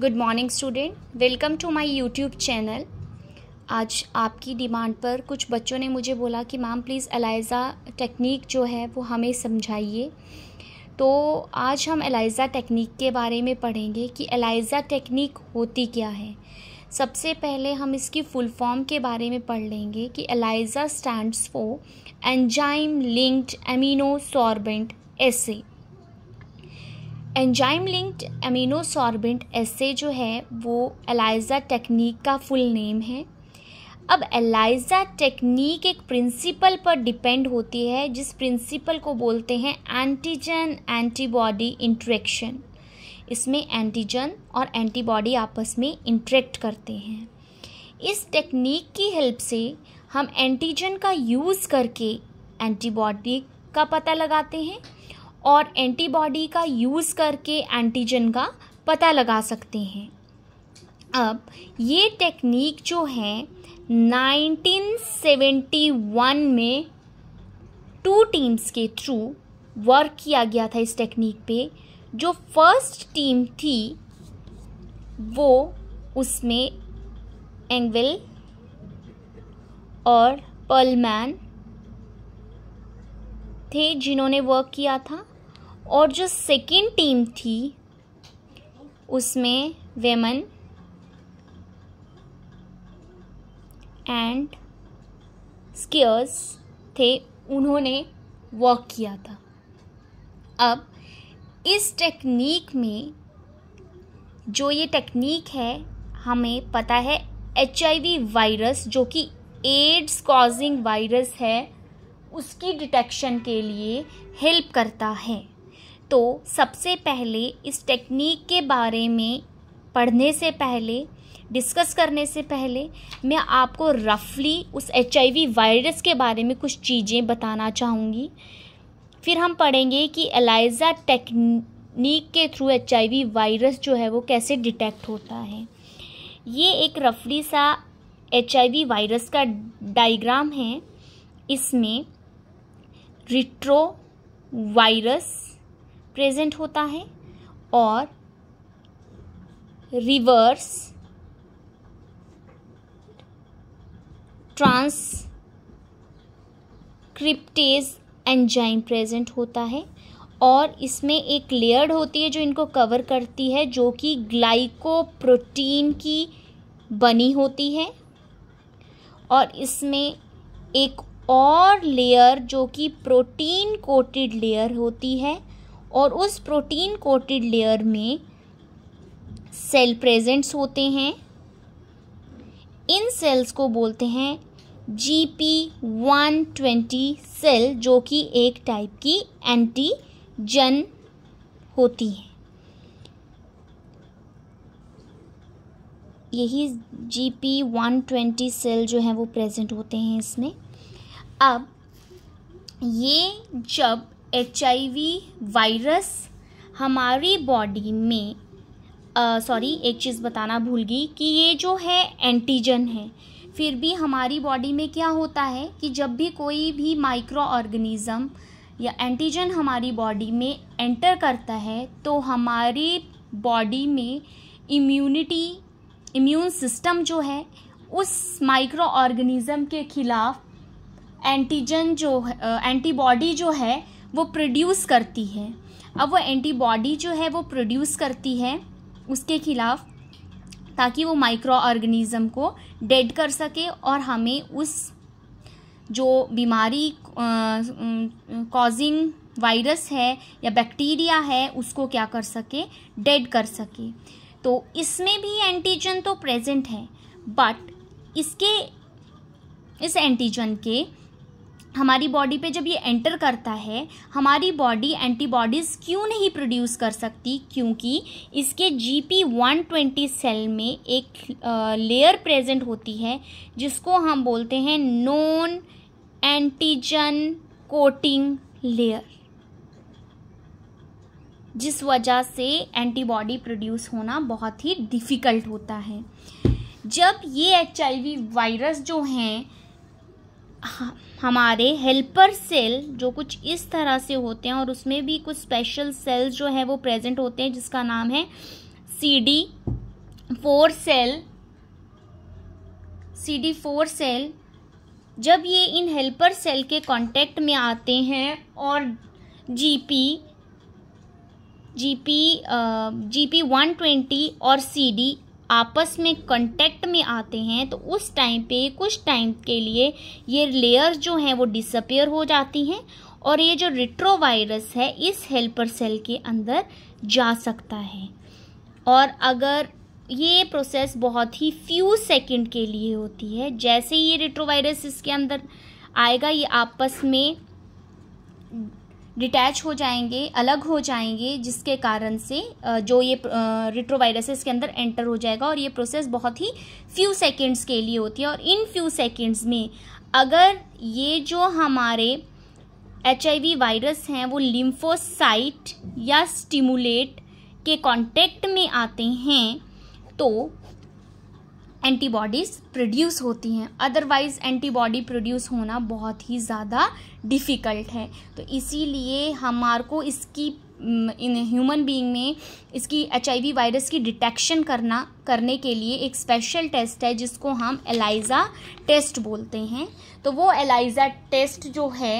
good morning student welcome to my YouTube channel आज आपकी demand पर कुछ बच्चों ने मुझे बोला कि मैम प्लीज़ एलाइज़ा टेक्निक जो है वो हमें समझाइए तो आज हम एलाइज़ा टेक्निक के बारे में पढ़ेंगे कि एलाइज़ा टेक्निक होती क्या है सबसे पहले हम इसकी फुल फॉर्म के बारे में पढ़ लेंगे कि ELISA stands for enzyme linked immuno sorbent acid enzyme linked immuno sorbent जो है वो एलाइजा टेक्निक का फुल नेम है अब एलाइजा टेक्निक एक प्रिंसिपल पर डिपेंड होती है जिस प्रिंसिपल को बोलते हैं एंटीजन एंटीबॉडी इंट्रेक्शन इसमें एंटीजन और एंटीबॉडी आपस में इंट्रैक्ट करते हैं इस टेक्निक की हेल्प से हम एंटीजन का यूज़ करके एंटीबॉडी का पता लगाते हैं और एंटीबॉडी का यूज़ करके एंटीजन का पता लगा सकते हैं अब ये टेक्निक जो है 1971 में टू टीम्स के थ्रू वर्क किया गया था इस टेक्निक पे जो फर्स्ट टीम थी वो उसमें एंगविल और पर्लमैन थे जिन्होंने वर्क किया था और जो सेकेंड टीम थी उसमें वेमन एंड स्कीयर्स थे उन्होंने वॉक किया था अब इस टेक्निक में जो ये टेक्निक है हमें पता है एच वायरस जो कि एड्स कॉजिंग वायरस है उसकी डिटेक्शन के लिए हेल्प करता है तो सबसे पहले इस टेक्निक के बारे में पढ़ने से पहले डिस्कस करने से पहले मैं आपको रफली उस एच वायरस के बारे में कुछ चीज़ें बताना चाहूँगी फिर हम पढ़ेंगे कि एलाइजा टेक्निक के थ्रू एच वायरस जो है वो कैसे डिटेक्ट होता है ये एक रफली सा एच वायरस का डायग्राम है इसमें रिट्रो वायरस प्रेजेंट होता है और रिवर्स ट्रांसक्रिप्टेज एंजाइम प्रेजेंट होता है और इसमें एक लेयर्ड होती है जो इनको कवर करती है जो कि ग्लाइकोप्रोटीन की बनी होती है और इसमें एक और लेयर जो कि प्रोटीन कोटेड लेयर होती है और उस प्रोटीन कोटेड लेयर में सेल प्रेजेंट्स होते हैं इन सेल्स को बोलते हैं G P one twenty cell जो कि एक टाइप की एंटीजन होती है यही G P one twenty cell जो है वो प्रेजेंट होते हैं इसमें अब ये जब एच वायरस हमारी बॉडी में सॉरी एक चीज़ बताना भूल गई कि ये जो है एंटीजन है फिर भी हमारी बॉडी में क्या होता है कि जब भी कोई भी माइक्रो ऑर्गेनिज़म या एंटीजन हमारी बॉडी में एंटर करता है तो हमारी बॉडी में इम्यूनिटी इम्यून सिस्टम जो है उस माइक्रो ऑर्गेनिज़म के खिलाफ एंटीजन जो एंटीबॉडी जो है वो प्रोड्यूस करती है अब वो एंटीबॉडी जो है वो प्रोड्यूस करती है उसके खिलाफ ताकि वो माइक्रो ऑर्गेनिज़म को डेड कर सके और हमें उस जो बीमारी कॉजिंग वायरस है या बैक्टीरिया है उसको क्या कर सके डेड कर सके तो इसमें भी एंटीजन तो प्रेजेंट है बट इसके इस एंटीजन के हमारी बॉडी पे जब ये एंटर करता है हमारी बॉडी एंटीबॉडीज़ क्यों नहीं प्रोड्यूस कर सकती क्योंकि इसके G P one twenty cell में एक लेयर प्रेजेंट होती है जिसको हम बोलते हैं नॉन एंटीजन कोटिंग लेयर जिस वजह से एंटीबॉडी प्रोड्यूस होना बहुत ही डिफ़िकल्ट होता है जब ये एच वायरस जो हैं हमारे हेल्पर सेल जो कुछ इस तरह से होते हैं और उसमें भी कुछ स्पेशल सेल्स जो है वो प्रेजेंट होते हैं जिसका नाम है C D four cell C D four cell जब ये इन हेल्पर सेल के कांटेक्ट में आते हैं और GP GP GP one twenty और सीडी आपस में कांटेक्ट में आते हैं तो उस टाइम पे कुछ टाइम के लिए ये लेयर जो हैं वो डिसअपियर हो जाती हैं और ये जो रिट्रोवायरस है इस हेल्पर सेल के अंदर जा सकता है और अगर ये प्रोसेस बहुत ही फ्यू सेकंड के लिए होती है जैसे ही ये रिट्रोवायरस इसके अंदर आएगा ये आपस में डिटैच हो जाएंगे अलग हो जाएंगे जिसके कारण से जो ये रिट्रोवायरस के अंदर एंटर हो जाएगा और ये प्रोसेस बहुत ही फ्यू सेकेंड्स के लिए होती है और इन फ्यू सेकेंड्स में अगर ये जो हमारे एच वायरस हैं वो लिम्फोसाइट या स्टिमुलेट के कांटेक्ट में आते हैं तो एंटीबॉडीज़ प्रोड्यूस होती हैं अदरवाइज़ एंटीबॉडी प्रोड्यूस होना बहुत ही ज़्यादा डिफ़िकल्ट है तो इसीलिए हमार को इसकी इन ह्यूमन बीइंग में इसकी एच वायरस की डिटेक्शन करना करने के लिए एक स्पेशल टेस्ट है जिसको हम एलाइज़ा टेस्ट बोलते हैं तो वो एलाइज़ा टेस्ट जो है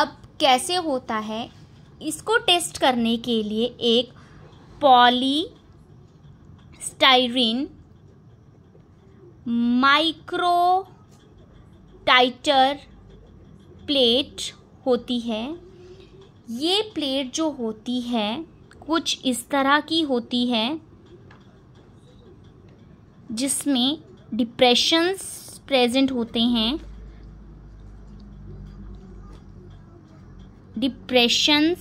अब कैसे होता है इसको टेस्ट करने के लिए एक polystyrene microtiter plate होती है ये प्लेट जो होती है कुछ इस तरह की होती है जिसमें डिप्रेशंस प्रेजेंट होते हैं डिप्रेशंस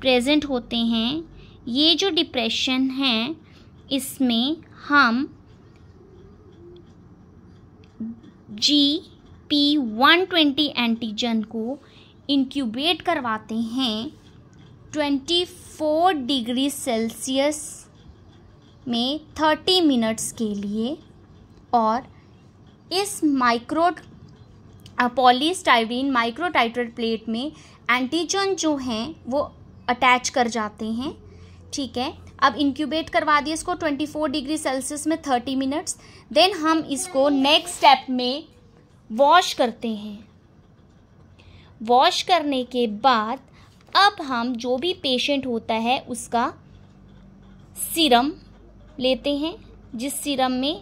प्रेजेंट होते हैं ये जो डिप्रेशन है इसमें हम G P one twenty antigen को इनक्यूबेट करवाते हैं ट्वेंटी फोर डिग्री सेल्सियस में थर्टी मिनट्स के लिए और इस माइक्रो पॉलीस्टाइरीन माइक्रोटाइट्रेट प्लेट में एंटीजन जो हैं वो अटैच कर जाते हैं ठीक है अब इंक्यूबेट करवा दिए इसको 24 डिग्री सेल्सियस में 30 मिनट्स देन हम इसको नेक्स्ट स्टेप में वॉश करते हैं वॉश करने के बाद अब हम जो भी पेशेंट होता है उसका सीरम लेते हैं जिस सीरम में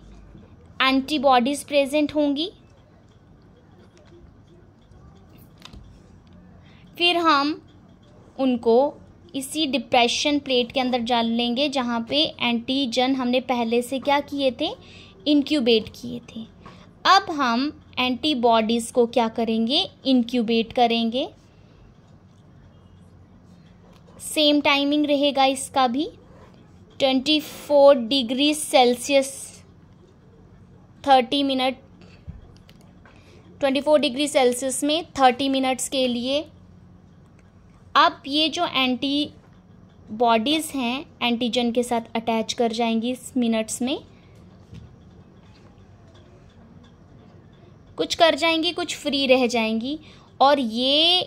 एंटीबॉडीज प्रेजेंट होंगी फिर हम उनको इसी डिप्रेशन प्लेट के अंदर डाल लेंगे जहाँ पे एंटीजन हमने पहले से क्या किए थे इनक्यूबेट किए थे अब हम एंटीबॉडीज़ को क्या करेंगे इनक्यूबेट करेंगे सेम टाइमिंग रहेगा इसका भी twenty four degree Celsius thirty minute twenty four degree Celsius में थर्टी मिनट्स के लिए अब ये जो एंटी बॉडीज़ हैं एंटीजन के साथ अटैच कर जाएंगी इस मिनट्स में कुछ कर जाएंगी कुछ फ्री रह जाएंगी और ये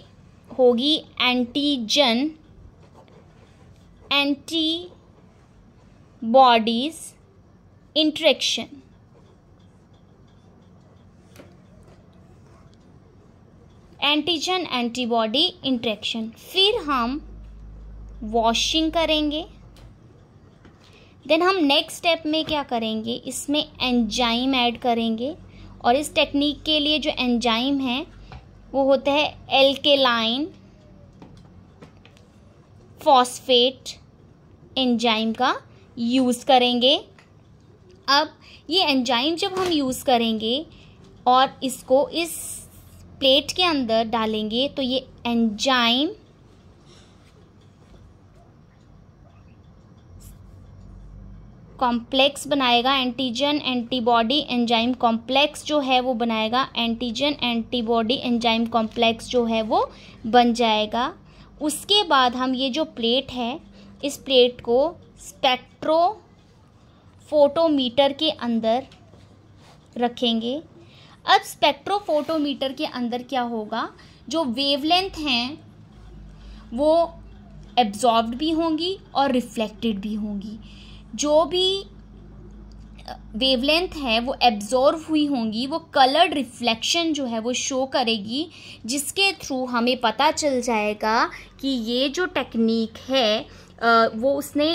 होगी antigen antibodies interaction antigen antibody interaction फिर हम वॉशिंग करेंगे देन हम नेक्स्ट स्टेप में क्या करेंगे इसमें एंजाइम ऐड करेंगे और इस टेक्निक के लिए जो एंजाइम है वो होता है एल्केलाइन फॉस्फेट एंजाइम का यूज़ करेंगे अब ये एंजाइम जब हम यूज़ करेंगे और इसको इस प्लेट के अंदर डालेंगे तो ये एंजाइम कॉम्प्लेक्स बनाएगा एंटीजन एंटीबॉडी एंजाइम कॉम्प्लेक्स जो है वो बनाएगा एंटीजन एंटीबॉडी एंजाइम कॉम्प्लेक्स जो है वो बन जाएगा उसके बाद हम ये जो प्लेट है इस प्लेट को स्पेक्ट्रो फोटोमीटर के अंदर रखेंगे अब स्पेक्ट्रोफोटोमीटर के अंदर क्या होगा जो वेवलेंथ हैं वो एब्जॉर्ब्ड भी होंगी और रिफ्लेक्टेड भी होंगी जो भी वेवलेंथ है वो एब्जॉर्व हुई होंगी वो कलर्ड रिफ्लेक्शन जो है वो शो करेगी जिसके थ्रू हमें पता चल जाएगा कि ये जो टेक्निक है वो उसने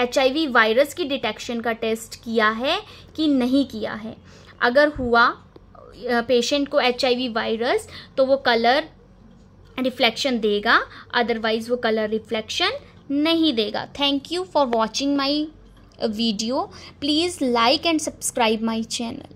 एच वायरस की डिटेक्शन का टेस्ट किया है कि नहीं किया है अगर हुआ पेशेंट को एच वायरस तो वो कलर रिफ्लेक्शन देगा अदरवाइज वो कलर रिफ्लेक्शन नहीं देगा thank you for watching my video please like and subscribe my channel